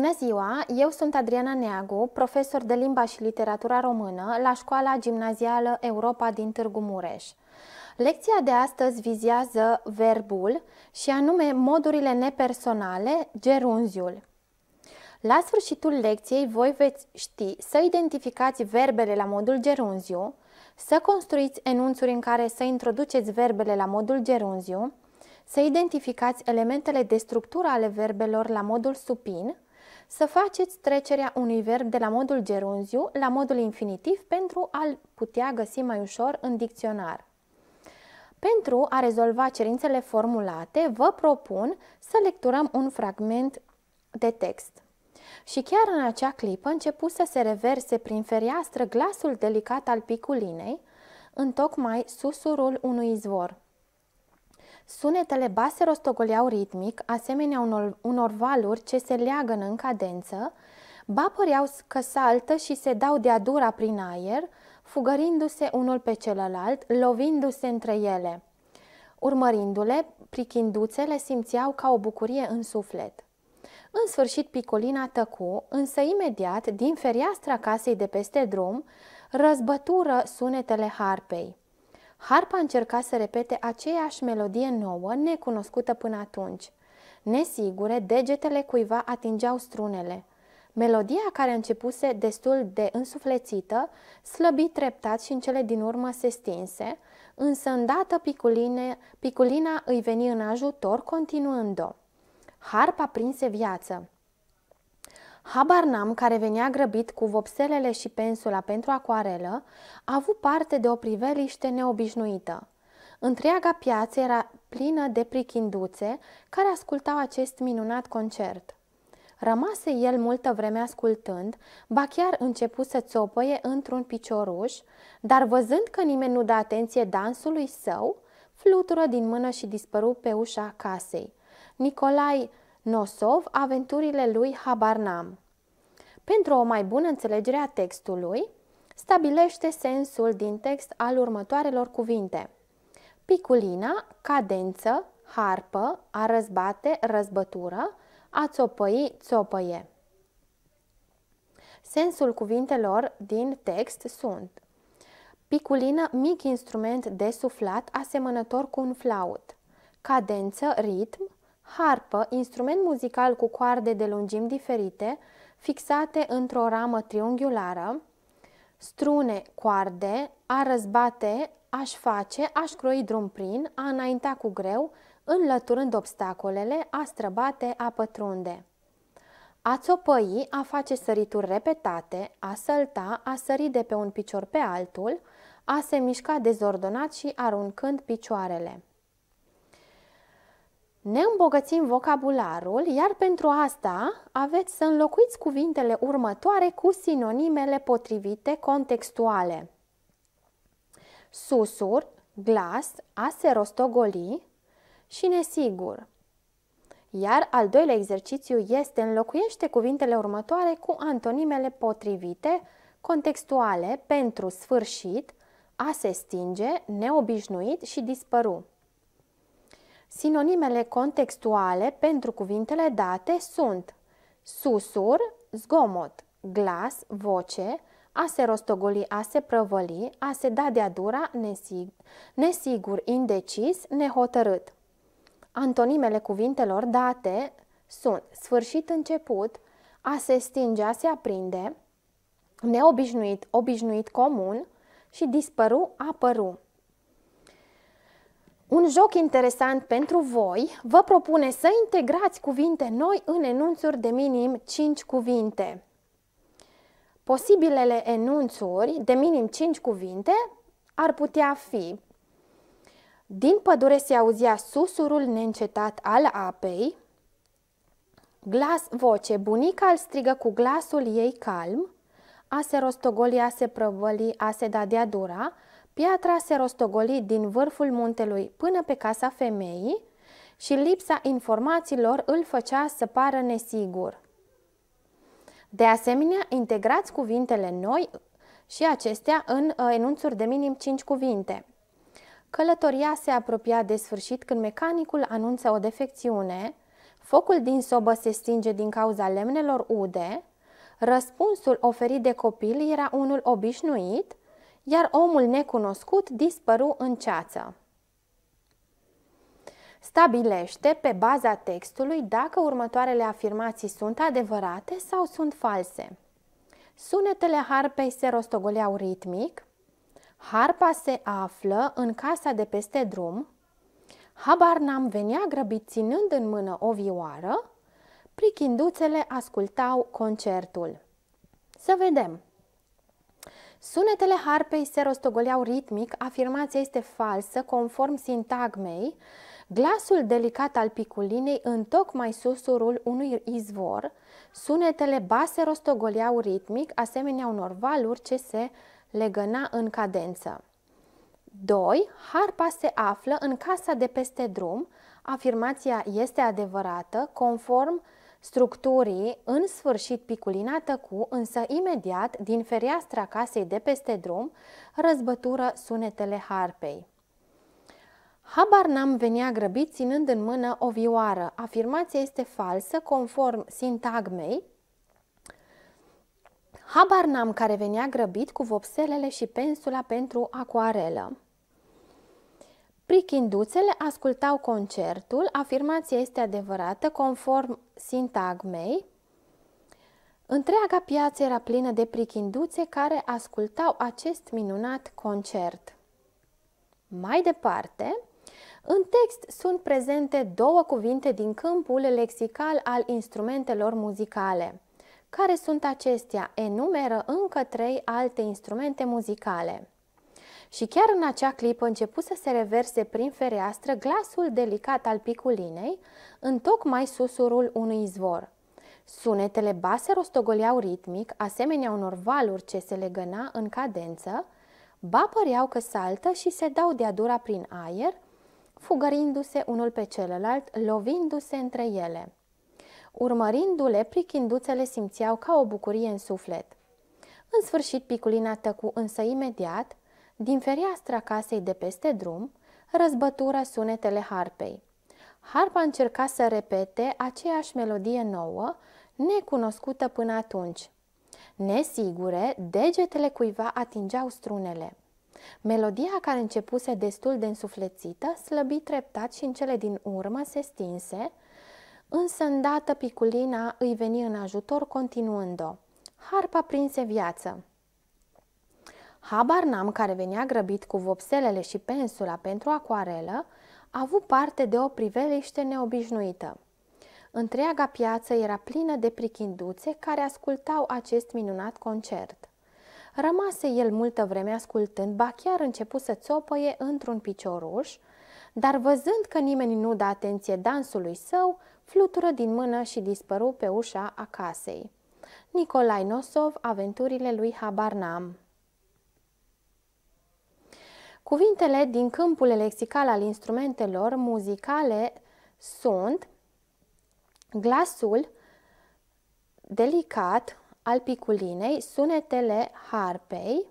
Bună ziua! Eu sunt Adriana Neagu, profesor de limba și literatura română la școala gimnazială Europa din Târgu Mureș. Lecția de astăzi vizează verbul și anume modurile nepersonale, gerunziul. La sfârșitul lecției voi veți ști să identificați verbele la modul gerunziu, să construiți enunțuri în care să introduceți verbele la modul gerunziu, să identificați elementele de structură ale verbelor la modul supin, să faceți trecerea unui verb de la modul gerunziu la modul infinitiv pentru a-l putea găsi mai ușor în dicționar. Pentru a rezolva cerințele formulate, vă propun să lecturăm un fragment de text. Și chiar în acea clipă începu să se reverse prin fereastră glasul delicat al piculinei, întocmai susurul unui izvor. Sunetele base rostogoleau ritmic, asemenea unor, unor valuri ce se leagă în cadență, ba păreau că saltă și se dau de-a dura prin aer, fugărindu-se unul pe celălalt, lovindu-se între ele. Urmărindu-le, prichinduțele simțeau ca o bucurie în suflet. În sfârșit, Picolina tăcu, însă imediat, din fereastra casei de peste drum, răzbătură sunetele harpei. Harpa încerca să repete aceeași melodie nouă, necunoscută până atunci. Nesigure, degetele cuiva atingeau strunele. Melodia care începuse destul de însuflețită, slăbi treptat și în cele din urmă se stinse, însă îndată piculine, piculina îi veni în ajutor continuând-o. Harpa prinse viață. Habar n-am, care venea grăbit cu vopselele și pensula pentru acoarelă, a avut parte de o priveliște neobișnuită. Întreaga piață era plină de prichinduțe care ascultau acest minunat concert. Rămase el multă vreme ascultând, ba chiar început să țopăie într-un picioruș, dar văzând că nimeni nu dă atenție dansului său, flutură din mână și dispăru pe ușa casei. Nicolai Nosov, aventurile lui Habarnam. Pentru o mai bună înțelegere a textului, stabilește sensul din text al următoarelor cuvinte. Piculina, cadență, harpă, a răzbate, răzbătură, a țopăi, țopăie. Sensul cuvintelor din text sunt Piculină, mic instrument de suflat asemănător cu un flaut. Cadență, ritm, Harpă, instrument muzical cu coarde de lungimi diferite, fixate într-o ramă triunghiulară. Strune, coarde, a răzbate, aș face, aș croi drum prin, a înainta cu greu, înlăturând obstacolele, a străbate, a pătrunde. A țopăi, a face sărituri repetate, a sălta, a sări de pe un picior pe altul, a se mișca dezordonat și aruncând picioarele. Ne îmbogățim vocabularul, iar pentru asta aveți să înlocuiți cuvintele următoare cu sinonimele potrivite contextuale. Susur, glas, a se rostogoli și nesigur. Iar al doilea exercițiu este înlocuiește cuvintele următoare cu antonimele potrivite contextuale pentru sfârșit, a se stinge, neobișnuit și dispărut. Sinonimele contextuale pentru cuvintele date sunt susur, zgomot, glas, voce, a se rostogoli, a se prăvăli, a se da de-a dura, nesig nesigur, indecis, nehotărât. Antonimele cuvintelor date sunt sfârșit început, a se stinge, a se aprinde, neobișnuit, obișnuit comun și dispăru, apăru. Un joc interesant pentru voi vă propune să integrați cuvinte noi în enunțuri de minim 5 cuvinte. Posibilele enunțuri de minim 5 cuvinte ar putea fi Din pădure se auzea susurul neîncetat al apei Glas, voce, bunica îl strigă cu glasul ei calm A se rostogolia, a se prăvăli, a se dadea dura Piatra se rostogoli din vârful muntelui până pe casa femeii și lipsa informațiilor îl făcea să pară nesigur. De asemenea, integrați cuvintele noi și acestea în uh, enunțuri de minim 5 cuvinte. Călătoria se apropia de sfârșit când mecanicul anunță o defecțiune, focul din sobă se stinge din cauza lemnelor ude, răspunsul oferit de copil era unul obișnuit, iar omul necunoscut dispăru în ceață. Stabilește pe baza textului dacă următoarele afirmații sunt adevărate sau sunt false. Sunetele harpei se rostogoleau ritmic, harpa se află în casa de peste drum, habar n-am venea grăbit ținând în mână o vioară, prichinduțele ascultau concertul. Să vedem! Sunetele harpei se rostogoleau ritmic, afirmația este falsă, conform sintagmei, glasul delicat al piculinei tocmai susurul unui izvor, sunetele base rostogoleau ritmic, asemenea unor valuri ce se legăna în cadență. 2. Harpa se află în casa de peste drum, afirmația este adevărată, conform structurii, în sfârșit Piculina tăcu, însă imediat, din fereastra casei de peste drum, răzbătură sunetele harpei. Habar n-am venea grăbit ținând în mână o vioară. Afirmația este falsă conform sintagmei. Habar n-am care venea grăbit cu vopselele și pensula pentru acuarelă. Prichinduțele ascultau concertul, afirmația este adevărată conform sintagmei. Întreaga piață era plină de prichinduțe care ascultau acest minunat concert. Mai departe, în text sunt prezente două cuvinte din câmpul lexical al instrumentelor muzicale. Care sunt acestea? Enumeră încă trei alte instrumente muzicale și chiar în acea clipă începu să se reverse prin fereastră glasul delicat al piculinei, întocmai susurul unui izvor. Sunetele base rostogoleau ritmic, asemenea unor valuri ce se legăna în cadență, ba păreau că saltă și se dau de dura prin aer, fugărindu-se unul pe celălalt, lovindu-se între ele. Urmărindu-le, prichinduțele simțeau ca o bucurie în suflet. În sfârșit, piculina tăcu însă imediat, din fereastra casei de peste drum, răzbătură sunetele harpei. Harpa încerca să repete aceeași melodie nouă, necunoscută până atunci. Nesigure, degetele cuiva atingeau strunele. Melodia care începuse destul de însuflețită slăbi treptat și în cele din urmă se stinse, însă îndată piculina îi veni în ajutor continuând-o. Harpa prinse viață. Habar n-am care venea grăbit cu vopselele și pensula pentru acuarelă, a avut parte de o priveliște neobișnuită. Întreaga piață era plină de prichinduțe care ascultau acest minunat concert. Rămase el multă vreme ascultând, ba chiar început să țopăie într-un picioruș, dar văzând că nimeni nu da atenție dansului său, flutură din mână și dispăru pe ușa acasei. casei. Nicolai Nosov, aventurile lui Habarnam Cuvintele din câmpul lexical al instrumentelor muzicale sunt glasul delicat al piculinei, sunetele harpei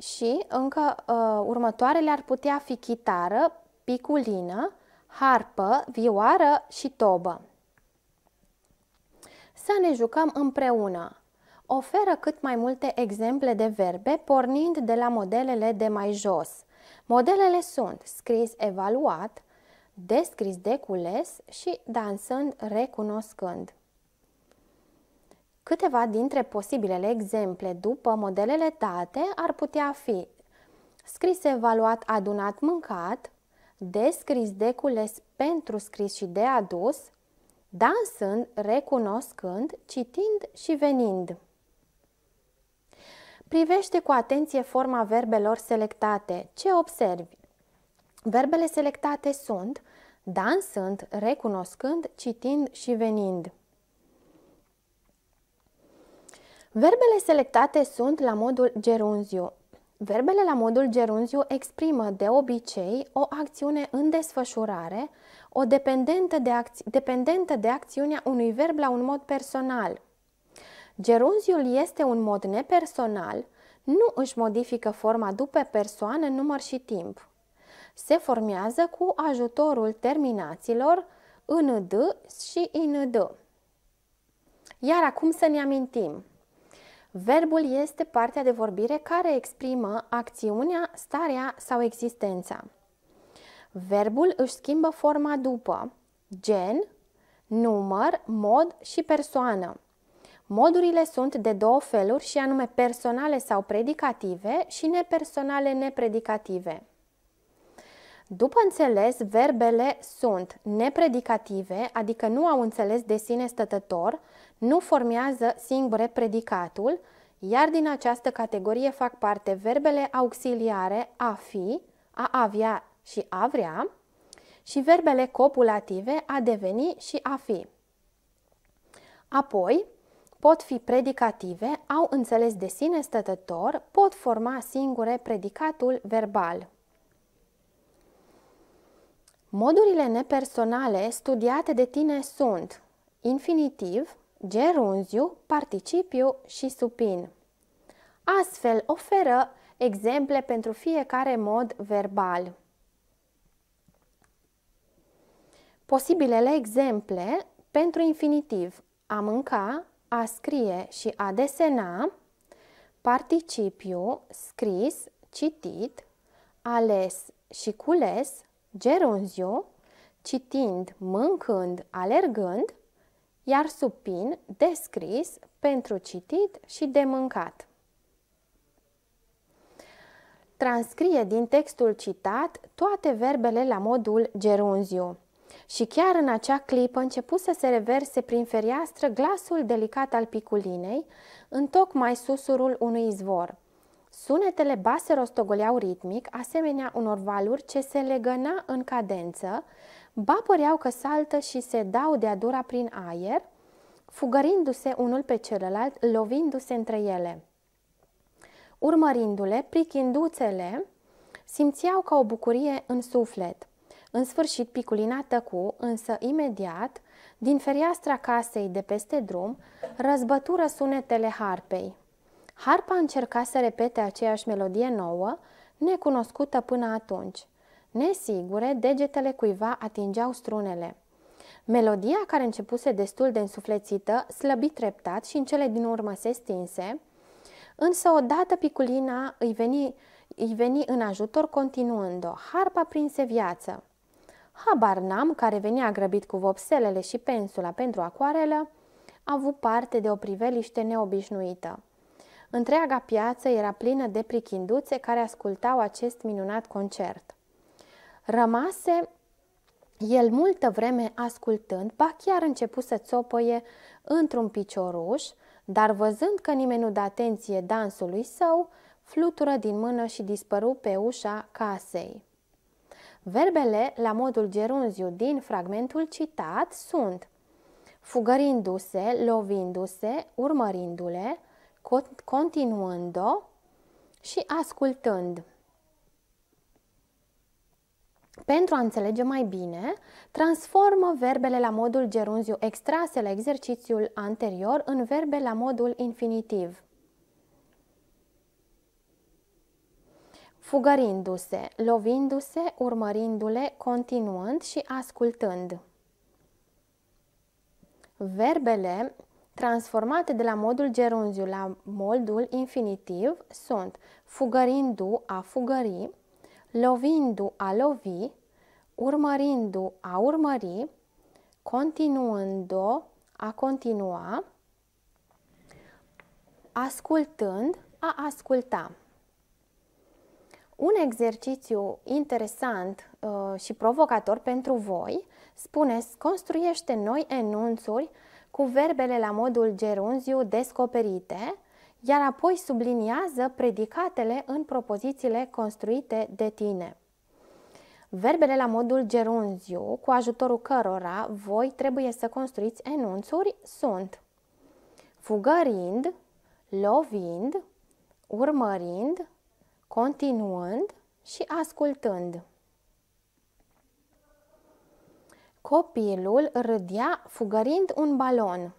și încă uh, următoarele ar putea fi chitară, piculină, harpă, vioară și tobă. Să ne jucăm împreună! Oferă cât mai multe exemple de verbe, pornind de la modelele de mai jos. Modelele sunt scris evaluat, descris de cules și dansând recunoscând. Câteva dintre posibilele exemple după modelele date ar putea fi scris evaluat adunat mâncat, descris decules pentru scris și de adus, dansând, recunoscând, citind și venind. Privește cu atenție forma verbelor selectate. Ce observi? Verbele selectate sunt dansând, recunoscând, citind și venind. Verbele selectate sunt la modul gerunziu. Verbele la modul gerunziu exprimă de obicei o acțiune în desfășurare, o dependentă de, acți- dependentă de acțiunea unui verb la un mod personal, Gerunziul este un mod nepersonal, nu își modifică forma după persoană, număr și timp. Se formează cu ajutorul terminațiilor în d și în d. Iar acum să ne amintim. Verbul este partea de vorbire care exprimă acțiunea, starea sau existența. Verbul își schimbă forma după gen, număr, mod și persoană. Modurile sunt de două feluri și anume personale sau predicative și nepersonale nepredicative. După înțeles, verbele sunt nepredicative, adică nu au înțeles de sine stătător, nu formează singure predicatul, iar din această categorie fac parte verbele auxiliare a fi, a avea și a vrea și verbele copulative a deveni și a fi. Apoi, pot fi predicative, au înțeles de sine stătător, pot forma singure predicatul verbal. Modurile nepersonale studiate de tine sunt infinitiv, gerunziu, participiu și supin. Astfel oferă exemple pentru fiecare mod verbal. Posibilele exemple pentru infinitiv a mânca, a scrie și a desena, participiu scris, citit, ales și cules, gerunziu, citind, mâncând, alergând, iar supin, descris, pentru citit și de mâncat. Transcrie din textul citat toate verbele la modul gerunziu. Și chiar în acea clipă început să se reverse prin fereastră glasul delicat al piculinei, în tocmai susurul unui izvor. Sunetele base rostogoleau ritmic, asemenea unor valuri ce se legăna în cadență, ba păreau că saltă și se dau de-a dura prin aer, fugărindu-se unul pe celălalt, lovindu-se între ele. Urmărindu-le, prichinduțele, simțeau ca o bucurie în suflet – în sfârșit, Piculina tăcu, însă imediat, din fereastra casei de peste drum, răzbătură sunetele harpei. Harpa încerca să repete aceeași melodie nouă, necunoscută până atunci. Nesigure, degetele cuiva atingeau strunele. Melodia care începuse destul de însuflețită slăbi treptat și în cele din urmă se stinse, însă odată piculina îi veni, îi veni în ajutor continuând-o. Harpa prinse viață. Habar n-am, care venea grăbit cu vopselele și pensula pentru acoarelă, a avut parte de o priveliște neobișnuită. Întreaga piață era plină de prichinduțe care ascultau acest minunat concert. Rămase el multă vreme ascultând, ba chiar început să țopăie într-un picioruș, dar văzând că nimeni nu dă atenție dansului său, flutură din mână și dispăru pe ușa casei. Verbele la modul gerunziu din fragmentul citat sunt fugărindu-se, lovindu-se, urmărindu-le, continuând-o și ascultând. Pentru a înțelege mai bine, transformă verbele la modul gerunziu extrase la exercițiul anterior în verbe la modul infinitiv. fugărindu-se, lovindu-se, urmărindu-le, continuând și ascultând. Verbele transformate de la modul gerunziu la modul infinitiv sunt fugărindu a fugări, lovindu a lovi, urmărindu a urmări, continuând a continua, ascultând a asculta. Un exercițiu interesant uh, și provocator pentru voi, spune construiește noi enunțuri cu verbele la modul gerunziu descoperite, iar apoi subliniază predicatele în propozițiile construite de tine. Verbele la modul gerunziu, cu ajutorul cărora voi trebuie să construiți enunțuri, sunt fugărind, lovind, urmărind, continuând și ascultând. Copilul râdea fugărind un balon.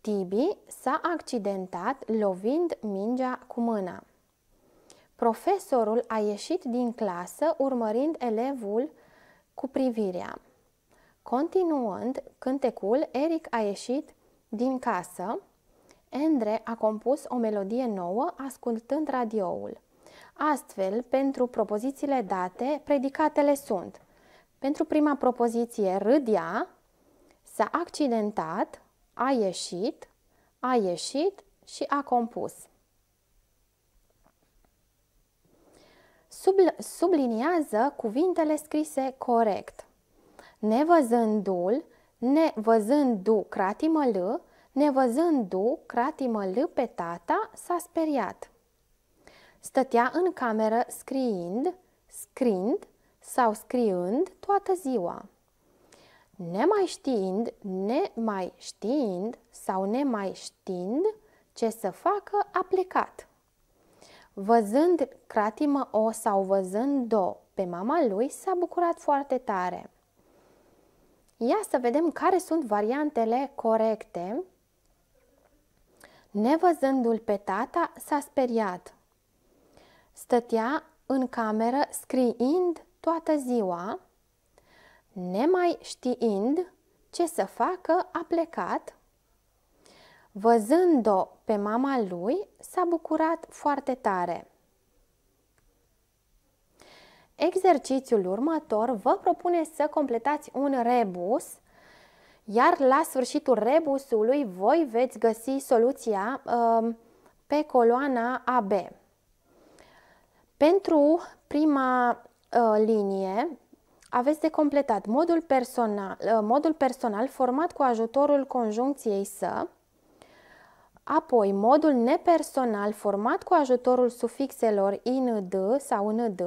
Tibi s-a accidentat lovind mingea cu mâna. Profesorul a ieșit din clasă urmărind elevul cu privirea. Continuând cântecul, Eric a ieșit din casă. Andre a compus o melodie nouă ascultând radioul. Astfel, pentru propozițiile date, predicatele sunt pentru prima propoziție râdea, s-a accidentat, a ieșit, a ieșit și a compus. Sub, subliniază cuvintele scrise corect. Nevăzându-l, nevăzându l nevăzându l pe tata, s-a speriat. Stătea în cameră scriind, scrind sau scriând toată ziua. Nemai știind, nemai știind sau nemai știind ce să facă, a plecat. Văzând cratimă o sau văzând do pe mama lui, s-a bucurat foarte tare. Ia să vedem care sunt variantele corecte. Nevăzându-l pe tata, s-a speriat. Stătea în cameră scriind toată ziua, nemai știind ce să facă, a plecat. Văzând-o pe mama lui, s-a bucurat foarte tare. Exercițiul următor vă propune să completați un rebus, iar la sfârșitul rebusului voi veți găsi soluția uh, pe coloana AB. Pentru prima uh, linie aveți de completat modul personal, uh, modul personal format cu ajutorul conjuncției să, apoi modul nepersonal format cu ajutorul sufixelor in, d sau în, d,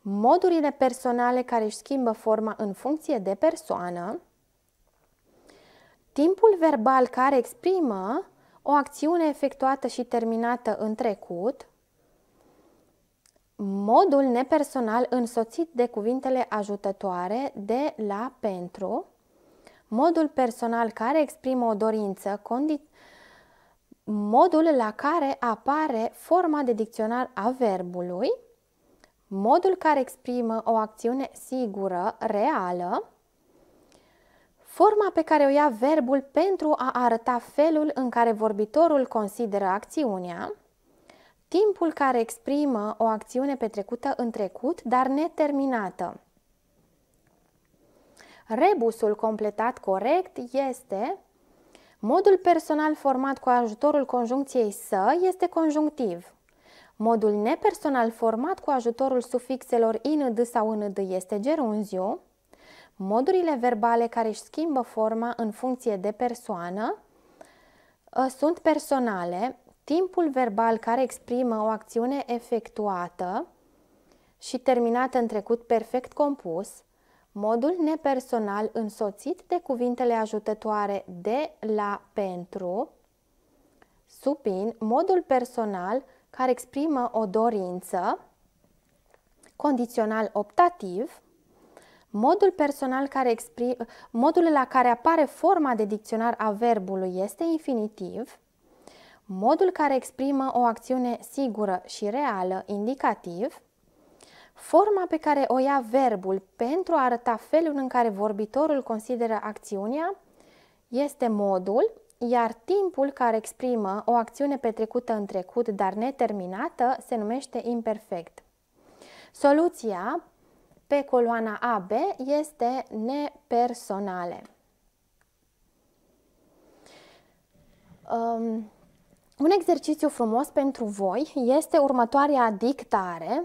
modurile personale care își schimbă forma în funcție de persoană, timpul verbal care exprimă o acțiune efectuată și terminată în trecut, modul nepersonal însoțit de cuvintele ajutătoare de la pentru, modul personal care exprimă o dorință, condi- modul la care apare forma de dicționar a verbului, modul care exprimă o acțiune sigură, reală, forma pe care o ia verbul pentru a arăta felul în care vorbitorul consideră acțiunea, Timpul care exprimă o acțiune petrecută în trecut, dar neterminată. Rebusul completat corect este modul personal format cu ajutorul conjuncției să este conjunctiv. Modul nepersonal format cu ajutorul sufixelor ind sau nd este gerunziu. Modurile verbale care își schimbă forma în funcție de persoană ă, sunt personale, Timpul verbal care exprimă o acțiune efectuată și terminată în trecut perfect compus, modul nepersonal însoțit de cuvintele ajutătoare de la pentru, supin, modul personal care exprimă o dorință, condițional optativ, modul personal care exprim, modul la care apare forma de dicționar a verbului este infinitiv, modul care exprimă o acțiune sigură și reală, indicativ, forma pe care o ia verbul pentru a arăta felul în care vorbitorul consideră acțiunea, este modul, iar timpul care exprimă o acțiune petrecută în trecut, dar neterminată, se numește imperfect. Soluția pe coloana AB este nepersonale. Um, un exercițiu frumos pentru voi este următoarea dictare.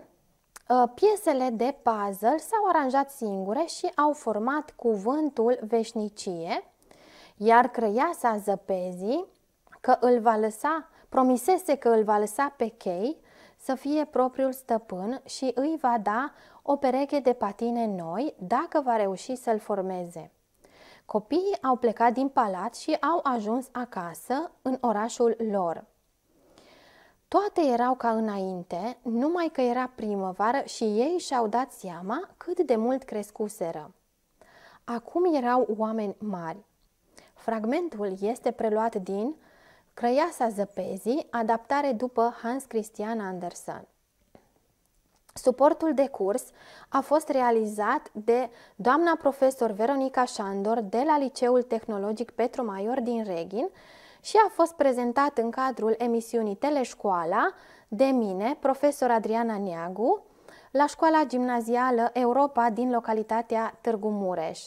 Uh, piesele de puzzle s-au aranjat singure și au format cuvântul veșnicie, iar crăiasa zăpezii că îl va lăsa, promisese că îl va lăsa pe chei să fie propriul stăpân și îi va da o pereche de patine noi dacă va reuși să-l formeze. Copiii au plecat din palat și au ajuns acasă, în orașul lor. Toate erau ca înainte, numai că era primăvară și ei și-au dat seama cât de mult crescuseră. Acum erau oameni mari. Fragmentul este preluat din Crăiasa zăpezii, adaptare după Hans Christian Andersen. Suportul de curs a fost realizat de doamna profesor Veronica Șandor de la Liceul Tehnologic Petru Maior din Reghin și a fost prezentat în cadrul emisiunii Teleșcoala de mine, profesor Adriana Neagu, la școala gimnazială Europa din localitatea Târgu Mureș.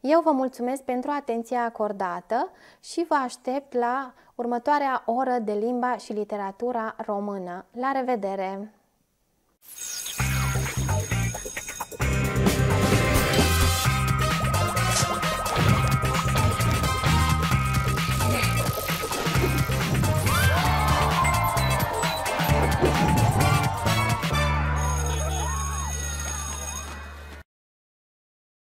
Eu vă mulțumesc pentru atenția acordată și vă aștept la următoarea oră de limba și literatura română. La revedere!